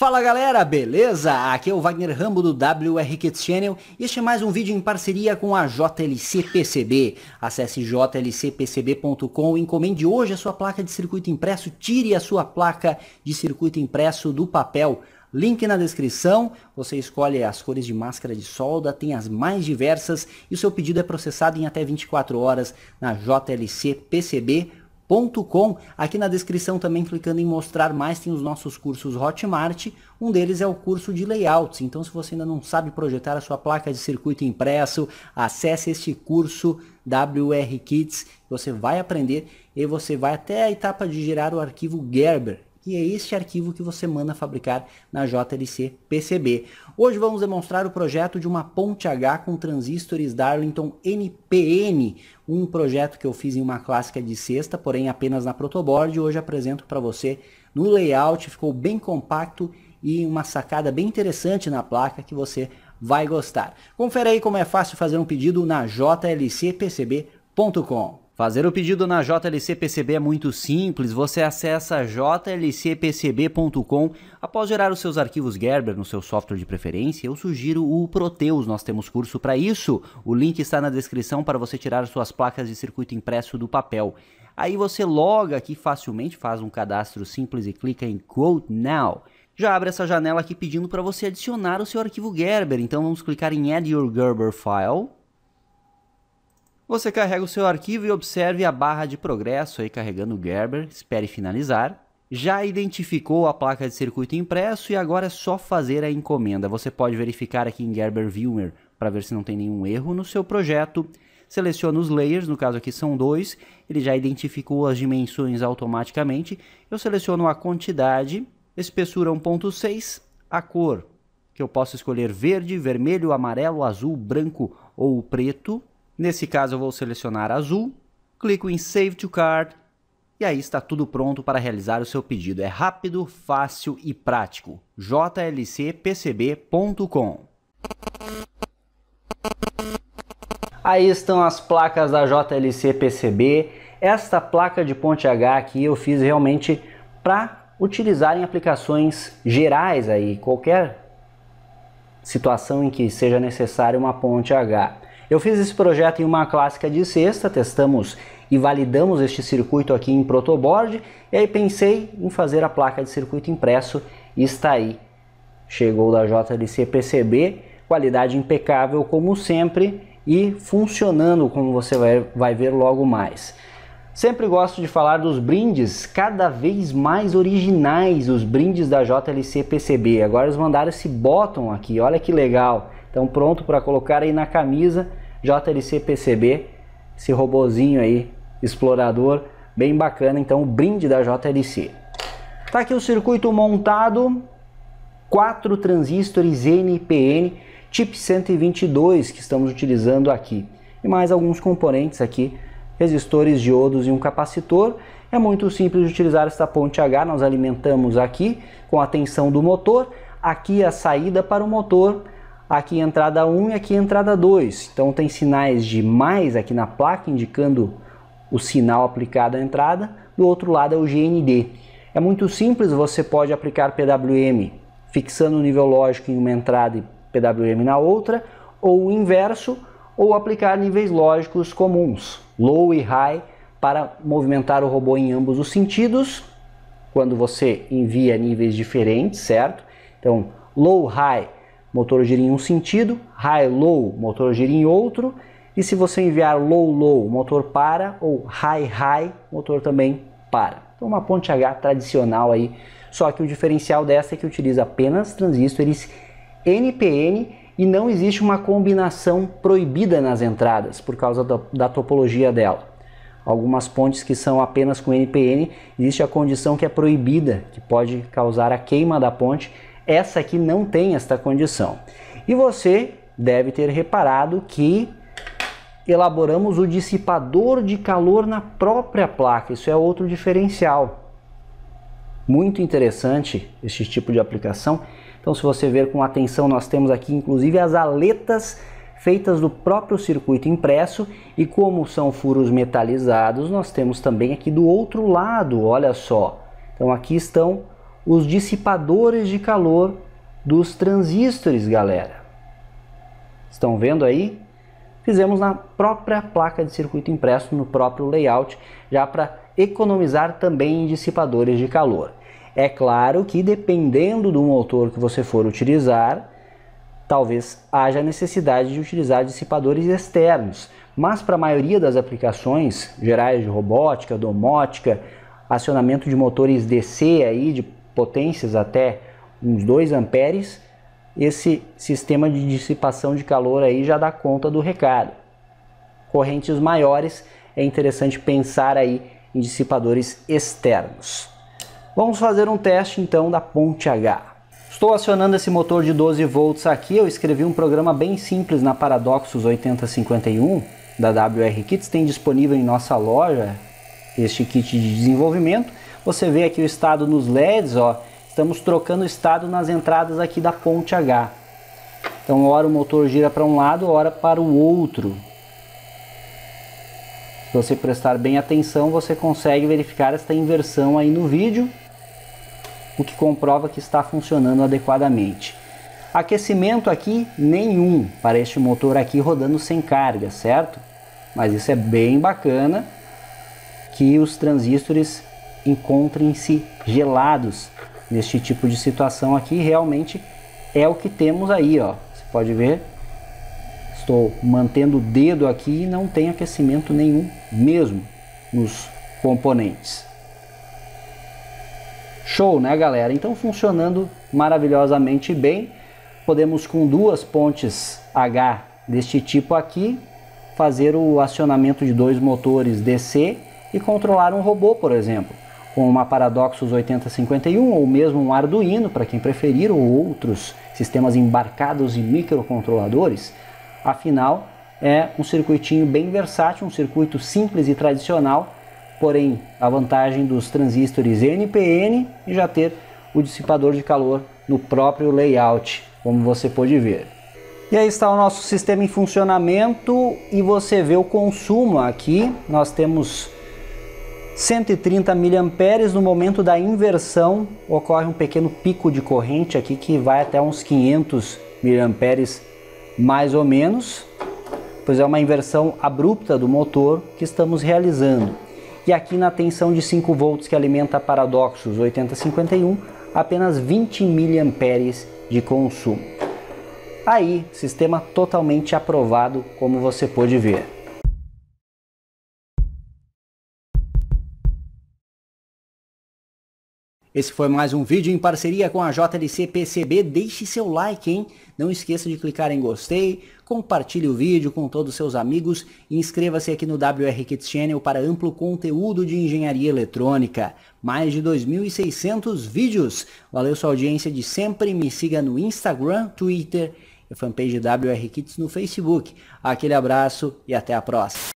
Fala galera, beleza? Aqui é o Wagner Rambo do WR Kids Channel e este é mais um vídeo em parceria com a JLC PCB. Acesse jlcpcb.com e encomende hoje a sua placa de circuito impresso, tire a sua placa de circuito impresso do papel. Link na descrição, você escolhe as cores de máscara de solda, tem as mais diversas e o seu pedido é processado em até 24 horas na JLC PCB com Aqui na descrição também clicando em mostrar mais tem os nossos cursos Hotmart. Um deles é o curso de layouts. Então se você ainda não sabe projetar a sua placa de circuito impresso, acesse este curso WR Kits. Você vai aprender e você vai até a etapa de gerar o arquivo Gerber. E é este arquivo que você manda fabricar na JLC PCB. Hoje vamos demonstrar o projeto de uma ponte H com transistores Darlington NPN, um projeto que eu fiz em uma clássica de sexta, porém apenas na protoboard, hoje apresento para você no layout, ficou bem compacto e uma sacada bem interessante na placa que você vai gostar. Confere aí como é fácil fazer um pedido na jlcpcb.com. Fazer o pedido na JLC PCB é muito simples. Você acessa jlcpcb.com. Após gerar os seus arquivos Gerber no seu software de preferência, eu sugiro o Proteus. Nós temos curso para isso. O link está na descrição para você tirar suas placas de circuito impresso do papel. Aí você loga aqui facilmente, faz um cadastro simples e clica em Quote Now. Já abre essa janela aqui pedindo para você adicionar o seu arquivo Gerber. Então vamos clicar em Add Your Gerber File você carrega o seu arquivo e observe a barra de progresso aí carregando o Gerber, espere finalizar. Já identificou a placa de circuito impresso e agora é só fazer a encomenda. Você pode verificar aqui em Gerber Viewer para ver se não tem nenhum erro no seu projeto. Seleciona os layers, no caso aqui são dois, ele já identificou as dimensões automaticamente. Eu seleciono a quantidade, espessura 1.6, a cor, que eu posso escolher verde, vermelho, amarelo, azul, branco ou preto Nesse caso eu vou selecionar azul, clico em Save to Card e aí está tudo pronto para realizar o seu pedido. É rápido, fácil e prático. jlcpcb.com Aí estão as placas da JLC PCB. Esta placa de ponte H aqui eu fiz realmente para utilizar em aplicações gerais aí, qualquer situação em que seja necessária uma ponte H. Eu fiz esse projeto em uma clássica de sexta, testamos e validamos este circuito aqui em protoboard, e aí pensei em fazer a placa de circuito impresso e está aí. Chegou da JLC PCB, qualidade impecável como sempre e funcionando como você vai, vai ver logo mais. Sempre gosto de falar dos brindes, cada vez mais originais os brindes da JLC PCB. Agora eles mandaram esse bottom aqui, olha que legal. Então pronto para colocar aí na camisa JLC PCB, esse robozinho aí, explorador, bem bacana, então o brinde da JLC. Tá aqui o circuito montado, quatro transistores NPN, tipo 122 que estamos utilizando aqui. E mais alguns componentes aqui, resistores, diodos e um capacitor. É muito simples de utilizar esta ponte H, nós alimentamos aqui com a tensão do motor, aqui a saída para o motor, aqui entrada 1 e aqui entrada 2. Então tem sinais de mais aqui na placa indicando o sinal aplicado à entrada, do outro lado é o GND. É muito simples, você pode aplicar PWM fixando o nível lógico em uma entrada e PWM na outra, ou o inverso, ou aplicar níveis lógicos comuns, low e high, para movimentar o robô em ambos os sentidos, quando você envia níveis diferentes, certo? Então, low, high motor gira em um sentido, high-low, motor gira em outro, e se você enviar low-low, motor para, ou high-high, motor também para. Então uma ponte H tradicional aí, só que o diferencial dessa é que utiliza apenas transistores NPN e não existe uma combinação proibida nas entradas por causa da topologia dela. Algumas pontes que são apenas com NPN, existe a condição que é proibida, que pode causar a queima da ponte essa aqui não tem esta condição. E você deve ter reparado que elaboramos o dissipador de calor na própria placa. Isso é outro diferencial. Muito interessante este tipo de aplicação. Então, se você ver com atenção, nós temos aqui inclusive as aletas feitas do próprio circuito impresso e como são furos metalizados, nós temos também aqui do outro lado, olha só. Então aqui estão os dissipadores de calor dos transistores, galera. Estão vendo aí? Fizemos na própria placa de circuito impresso, no próprio layout, já para economizar também em dissipadores de calor. É claro que dependendo do motor que você for utilizar, talvez haja necessidade de utilizar dissipadores externos, mas para a maioria das aplicações gerais de robótica, domótica, acionamento de motores DC aí de potências até uns 2 amperes, esse sistema de dissipação de calor aí já dá conta do recado. Correntes maiores é interessante pensar aí em dissipadores externos. Vamos fazer um teste então da ponte H. Estou acionando esse motor de 12 volts aqui, eu escrevi um programa bem simples na Paradoxus 8051 da WR Kits, tem disponível em nossa loja este kit de desenvolvimento você vê aqui o estado nos LEDs, ó, estamos trocando o estado nas entradas aqui da ponte H. Então, hora o motor gira para um lado, hora para o outro. Se você prestar bem atenção, você consegue verificar esta inversão aí no vídeo, o que comprova que está funcionando adequadamente. Aquecimento aqui nenhum para este motor aqui rodando sem carga, certo? Mas isso é bem bacana que os transistores encontrem-se gelados neste tipo de situação aqui. Realmente é o que temos aí, ó. Você pode ver, estou mantendo o dedo aqui e não tem aquecimento nenhum mesmo nos componentes. Show, né, galera? Então funcionando maravilhosamente bem. Podemos com duas pontes H deste tipo aqui fazer o acionamento de dois motores DC e controlar um robô, por exemplo com uma Paradoxus 8051 ou mesmo um Arduino, para quem preferir, ou outros sistemas embarcados em microcontroladores. Afinal, é um circuitinho bem versátil, um circuito simples e tradicional, porém a vantagem dos transistores NPN e já ter o dissipador de calor no próprio layout, como você pode ver. E aí está o nosso sistema em funcionamento e você vê o consumo aqui. Nós temos 130 mA no momento da inversão ocorre um pequeno pico de corrente aqui que vai até uns 500 mA mais ou menos, pois é uma inversão abrupta do motor que estamos realizando. E aqui na tensão de 5 volts que alimenta paradoxos 8051, apenas 20 mA de consumo. Aí, sistema totalmente aprovado, como você pôde ver. Esse foi mais um vídeo em parceria com a JLC PCB. Deixe seu like, hein? Não esqueça de clicar em gostei, compartilhe o vídeo com todos os seus amigos e inscreva-se aqui no WR Kids Channel para amplo conteúdo de engenharia eletrônica. Mais de 2.600 vídeos. Valeu sua audiência de sempre. Me siga no Instagram, Twitter e fanpage WR Kids no Facebook. Aquele abraço e até a próxima.